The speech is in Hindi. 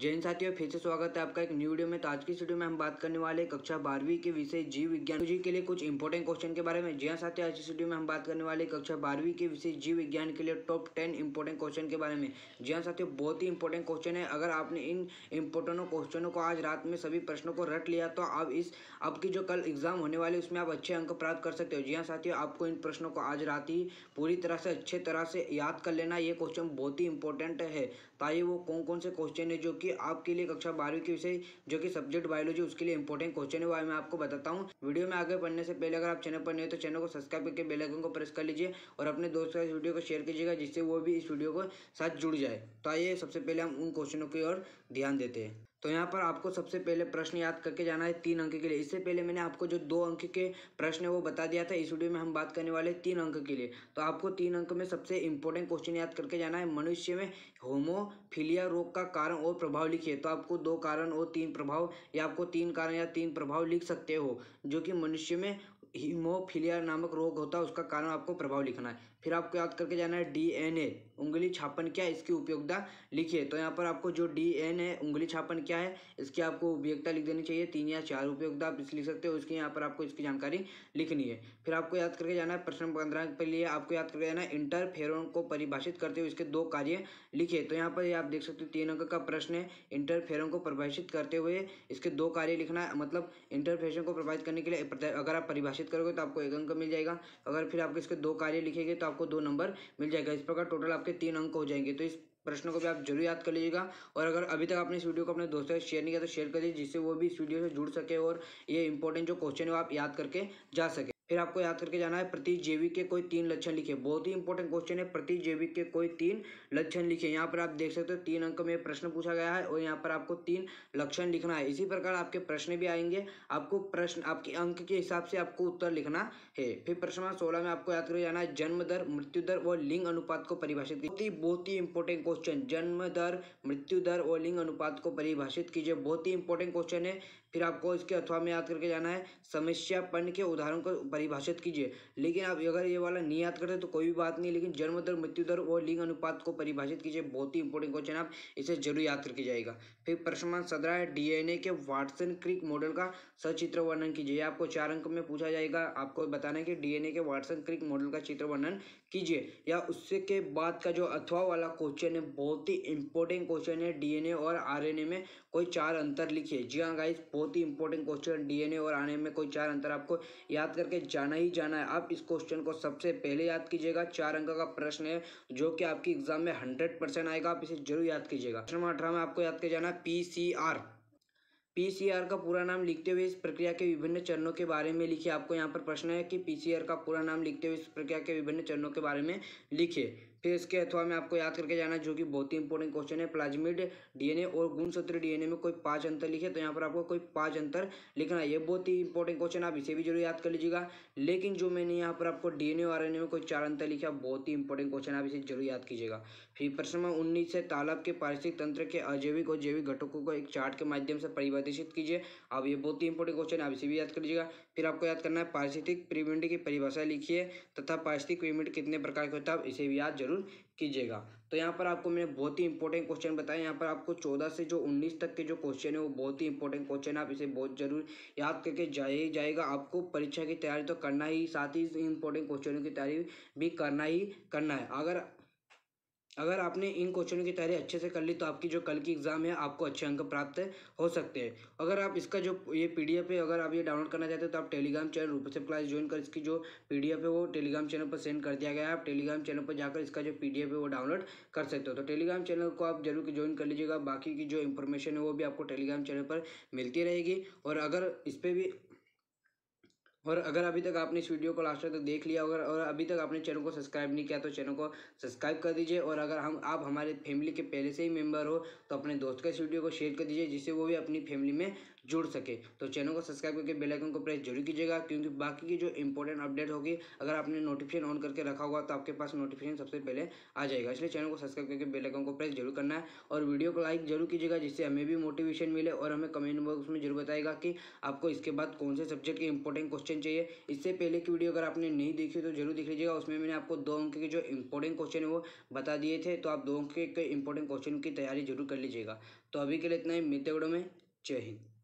जैन साथियों फिर से स्वागत है आपका एक न्यू वीडियो में तो आज की वीडियो में हम बात करने वाले कक्षा बारहवीं के विषय जीव विज्ञान जी के लिए कुछ इंपॉर्टेंट क्वेश्चन के बारे में जी हाँ साथियों आज की वीडियो में हम बात करने वाले कक्षा बारहवीं के विषय जीव विज्ञान के लिए टॉप टेन इंपॉर्टेंट क्वेश्चन के बारे में जी हाँ साथियों बहुत ही इंपॉर्टेंट क्वेश्चन है अगर आपने इन इंपॉर्टेंट क्वेश्चनों को आज रात में सभी प्रश्नों को रट लिया तो आप इस आपकी जो कल एग्जाम होने वाले उसमें आप अच्छे अंक प्राप्त कर सकते हो जी हाँ साथियों आपको इन प्रश्नों को आज रात ही पूरी तरह से अच्छे तरह से याद कर लेना ये क्वेश्चन बहुत ही इंपॉर्टेंट है ताकि तो वो कौन कौन से क्वेश्चन है जो कि कि आपके लिए कक्षा बारहवीं के विषय जो कि सब्जेक्ट बायोलॉजी उसके लिए इंपॉर्टेंट क्वेश्चन है वह मैं आपको बताता हूँ वीडियो में आगे पढ़ने से पहले अगर आप चैनल पर नहीं तो चैनल को सब्सक्राइब करके बेलाइकन को प्रेस कर लीजिए और अपने दोस्तों इस वीडियो को शेयर कीजिएगा जिससे वो भी इस वीडियो को साथ जुड़ जाए तो आइए सबसे पहले हम उन क्वेश्चनों की ओर ध्यान देते हैं तो यहाँ पर आपको सबसे पहले प्रश्न याद करके जाना है तीन अंक के लिए इससे पहले मैंने आपको जो दो अंक के प्रश्न है वो बता दिया था इस वीडियो में हम बात करने वाले तीन अंक के लिए तो आपको तीन अंक में सबसे इंपॉर्टेंट क्वेश्चन याद करके जाना है मनुष्य में होमोफिलिया रोग का कारण और प्रभाव लिखिए तो आपको दो कारण और तीन प्रभाव या आपको तीन कारण या तीन प्रभाव लिख सकते हो जो कि मनुष्य में हीमोफीलिया नामक रोग होता है उसका कारण आपको प्रभाव लिखना है फिर आपको याद करके जाना है डीएनए उंगली छापन क्या है इसकी उपयोगिता लिखिए तो यहाँ पर आपको जो डीएनए उंगली छापन क्या है इसकी आपको उपयोगिता लिख देनी चाहिए तीन या चार उपयोगिता आप लिख सकते हो उसके यहाँ पर आपको इसकी जानकारी लिखनी है फिर आपको याद करके जाना है प्रश्न पंद्रह के लिए आपको याद करके जाना है इंटरफेरोन को परिभाषित करते हुए इसके दो कार्य लिखिए तो यहाँ पर आप देख सकते हो तीन अंक का प्रश्न है इंटरफेरोन को परिभाषित करते हुए इसके दो कार्य लिखना मतलब इंटरफेरोन को प्रभावित करने के लिए अगर आप परिभाषित परिभाषित करोगे तो आपको एक अंक मिल जाएगा अगर फिर आप इसके दो कार्य लिखेंगे तो आपको दो नंबर मिल जाएगा इस प्रकार टोटल आपके तीन अंक हो जाएंगे तो इस प्रश्न को भी आप जरूर याद कर लीजिएगा और अगर अभी तक आपने इस वीडियो को अपने दोस्तों से शेयर नहीं किया तो शेयर कर दीजिए जिससे वो भी इस वीडियो से जुड़ सके और ये इंपॉर्टेंट जो क्वेश्चन है वो आप याद करके जा सके फिर आपको याद करके जाना है जैविक के कोई तीन लक्षण लिखे बहुत ही इंपॉर्टेंट क्वेश्चन है जैविक के कोई तीन लक्षण लिखे यहाँ पर आप देख सकते हो तीन अंक में प्रश्न पूछा गया है और यहाँ पर आपको तीन लक्षण लिखना है इसी प्रकार आपके प्रश्न भी आएंगे आपको प्रश्न आपके अंक के हिसाब से आपको उत्तर लिखना है फिर प्रश्न नंबर सोलह में आपको याद करके जाना है जन्म दर मृत्यु दर और लिंग अनुपात को परिभाषित बहुत ही बहुत ही इंपॉर्टेंट क्वेश्चन जन्म दर मृत्यु दर और लिंग अनुपात को परिभाषित कीजिए बहुत ही इंपॉर्टेंट क्वेश्चन है फिर आपको इसके अथवा में याद करके जाना है समस्यापन के उदाहरण को परिभाषित कीजिए लेकिन आप अगर ये वाला नहीं याद करते तो कोई भी बात नहीं लेकिन जन्म दर मृत्यु दर और लिंग अनुपात को परिभाषित कीजिए बहुत ही इंपॉर्टेंट क्वेश्चन आप इसे जरूर याद करके जाएगा फिर प्रश्न क्रमांक सत्रह है डीएनए के वाटसन क्रिक मॉडल का सचित्र वर्णन कीजिए आपको चार अंक में पूछा जाएगा आपको बताना है कि डीएनए के वाटसन क्रिक मॉडल का चित्र वर्णन कीजिए या उससे के बाद का जो अथवा वाला क्वेश्चन है बहुत ही इंपॉर्टेंट क्वेश्चन है डीएनए और आरएनए में कोई चार अंतर लिखिए जी हाँ गाइस बहुत ही इंपॉर्टेंट क्वेश्चन डीएनए और आरएनए में कोई चार अंतर आपको याद करके जाना ही जाना है आप इस क्वेश्चन को सबसे पहले याद कीजिएगा चार अंक का प्रश्न है जो कि आपकी एग्जाम में हंड्रेड परसेंट आएगा आप इसे जरूर याद कीजिएगा प्रश्न नंबर अठारह में आपको याद किया जाना पी सी आर पीसीआर का पूरा नाम लिखते हुए इस प्रक्रिया के विभिन्न चरणों के बारे में लिखिए आपको यहाँ पर प्रश्न है कि पीसीआर का पूरा नाम लिखते हुए इस प्रक्रिया के विभिन्न चरणों के बारे में लिखिए टेस्ट के अथवा में आपको याद करके जाना जो कि बहुत ही इंपॉर्टेंट क्वेश्चन है प्लाज्मिड डीएनए और गुणसूत्र डीएनए में कोई पांच अंतर लिखे तो यहाँ पर आपको कोई पांच अंतर लिखना है ये बहुत ही इंपॉर्टेंट क्वेश्चन आप इसे भी जरूर याद कर लीजिएगा लेकिन जो मैंने यहाँ पर आपको डीएनए और आरएनए में कोई चार अंतर लिखा बहुत ही इंपॉर्टेंट क्वेश्चन आप इसे जरूर याद कीजिएगा फिर प्रश्न नंबर उन्नीस है तालाब के पारिस्थितिक तंत्र के अजैविक और जैविक घटकों को एक चार्ट के माध्यम से परिभाषित कीजिए अब ये बहुत ही इंपॉर्टेंट क्वेश्चन आप इसे भी याद कर लीजिएगा फिर आपको याद करना है पारिस्थितिक पिरामिड की परिभाषा लिखिए तथा पारिस्थितिक पिरामिड कितने प्रकार के होता है इसे भी याद जरूर जरूर कीजिएगा तो यहाँ पर आपको मैंने बहुत ही इंपॉर्टेंट क्वेश्चन बताया यहाँ पर आपको चौदह से जो उन्नीस तक के जो क्वेश्चन है वो बहुत ही इंपॉर्टेंट क्वेश्चन है आप इसे बहुत जरूर याद करके जाए ही जाएगा आपको परीक्षा की तैयारी तो करना ही साथ ही इंपॉर्टेंट क्वेश्चनों की तैयारी भी करना ही करना है अगर अगर आपने इन क्वेश्चनों की तैयारी अच्छे से कर ली तो आपकी जो कल की एग्ज़ाम है आपको अच्छे अंक प्राप्त हो सकते हैं अगर आप इसका जो ये पी है अगर आप ये डाउनलोड करना चाहते हो तो आप टेलीग्राम चैनल रूप से क्लास ज्वाइन कर इसकी जो पीडीएफ है वो टेलीग्राम चैनल पर सेंड कर दिया गया है आप टेलीग्राम चैनल पर जाकर इसका जो पी है वो डाउनलोड कर सकते हो तो टेलीग्राम चैनल को आप जरूर ज्वाइन कर लीजिएगा बाकी की जो इन्फॉर्मेशन है वो भी आपको टेलीग्राम चैनल पर मिलती रहेगी और अगर इस पर भी और अगर अभी तक आपने इस वीडियो को लास्ट तक देख लिया अगर और अभी तक आपने चैनल को सब्सक्राइब नहीं किया तो चैनल को सब्सक्राइब कर दीजिए और अगर हम आप हमारे फैमिली के पहले से ही मेम्बर हो तो अपने दोस्त का इस वीडियो को शेयर कर दीजिए जिससे वो भी अपनी फैमिली में जुड़ सके तो चैनल को सब्सक्राइब करके बेलाइकन को प्रेस जरूर कीजिएगा क्योंकि बाकी की जो इंपॉर्टेंट अपडेट होगी अगर आपने नोटिफिकेशन ऑन करके रखा होगा तो आपके पास नोटिफिकेशन सबसे पहले आ जाएगा इसलिए चैनल को सब्सक्राइब करके बेलाइकन को प्रेस जरूर करना है और वीडियो को लाइक जरूर कीजिएगा जिससे हमें भी मोटिवेशन मिले और हमें कमेंट बॉक्स में जरूर बताएगा कि आपको इसके बाद कौन से सब्जेक्ट के इंपॉर्टेंट क्वेश्चन चाहिए इससे पहले की वीडियो अगर आपने नहीं देखी तो जरूर देख लीजिएगा उसमें मैंने आपको दो अंक के जो इंपॉर्टेंट क्वेश्चन है वो बता दिए थे तो आप दो अंक के इंपॉर्टेंट क्वेश्चन की तैयारी जरूर कर लीजिएगा तो अभी के लिए इतना ही मिलते वीडियो में जय हिंद